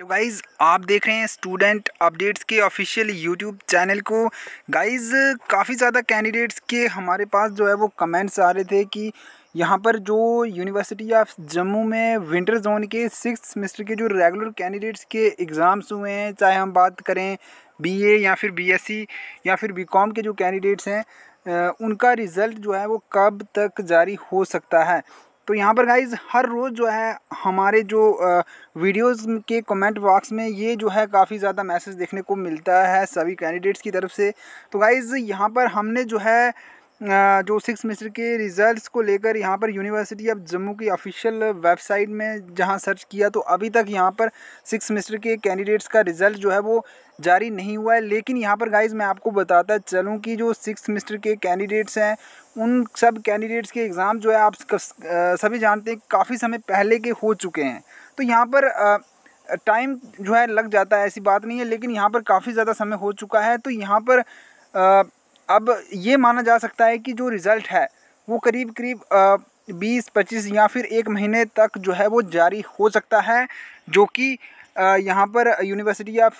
hello guys आप देख रहे हैं स्टूडेंट अपडेट्स के ऑफिशियल यूट्यूब चैनल को गाइस काफ़ी ज़्यादा कैंडिडेट्स के हमारे पास जो है वो कमेंट्स आ रहे थे कि यहाँ पर जो यूनिवर्सिटी ऑफ जम्मू में विंटर जोन के सिक्स सेमेस्टर के जो रेगुलर कैंडिडेट्स के एग्ज़ाम्स हुए हैं चाहे हम बात करें बीए या फिर बीएससी या फिर बीकॉम के जो कैंडिडेट्स हैं उनका रिज़ल्ट जो है वो कब तक जारी हो सकता है तो यहाँ पर गाइज हर रोज़ जो है हमारे जो वीडियोस के कमेंट बॉक्स में ये जो है काफ़ी ज़्यादा मैसेज देखने को मिलता है सभी कैंडिडेट्स की तरफ से तो गाइज़ यहाँ पर हमने जो है जो सिक्स मिस्टर के रिज़ल्ट्स को लेकर यहाँ पर यूनिवर्सिटी ऑफ जम्मू की ऑफिशियल वेबसाइट में जहाँ सर्च किया तो अभी तक यहाँ पर सिक्स मिस्टर के कैंडिडेट्स का रिज़ल्ट जो है वो जारी नहीं हुआ है लेकिन यहाँ पर गाइज मैं आपको बताता चलूँ कि जो सिक्स मिस्टर के कैंडिडेट्स हैं उन सब कैंडिडेट्स के एग्ज़ाम जो है आप सभी जानते हैं काफ़ी समय पहले के हो चुके हैं तो यहाँ पर आ, टाइम जो है लग जाता है ऐसी बात नहीं है लेकिन यहाँ पर काफ़ी ज़्यादा समय हो चुका है तो यहाँ पर आ, अब ये माना जा सकता है कि जो रिज़ल्ट है वो करीब करीब बीस पच्चीस या फिर एक महीने तक जो है वो जारी हो सकता है जो कि यहाँ पर यूनिवर्सिटी ऑफ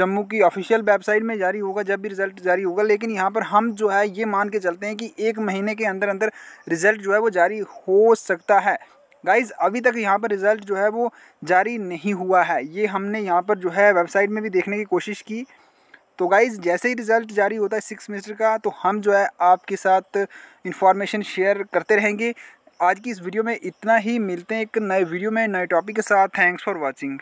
जम्मू की ऑफिशियल वेबसाइट में जारी होगा जब भी रिज़ल्ट जारी होगा लेकिन यहाँ पर हम जो है ये मान के चलते हैं कि एक महीने के अंदर अंदर रिज़ल्ट जो है वो जारी हो सकता है गाइज अभी तक यहाँ पर रिज़ल्ट जो है वो जारी नहीं हुआ है ये हमने यहाँ पर जो है वेबसाइट में भी देखने की कोशिश की तो गाइज़ जैसे ही रिज़ल्ट जारी होता है सिक्स मिनिस्टर का तो हम जो है आपके साथ इन्फॉर्मेशन शेयर करते रहेंगे आज की इस वीडियो में इतना ही मिलते हैं एक नए वीडियो में नए टॉपिक के साथ थैंक्स फॉर वॉचिंग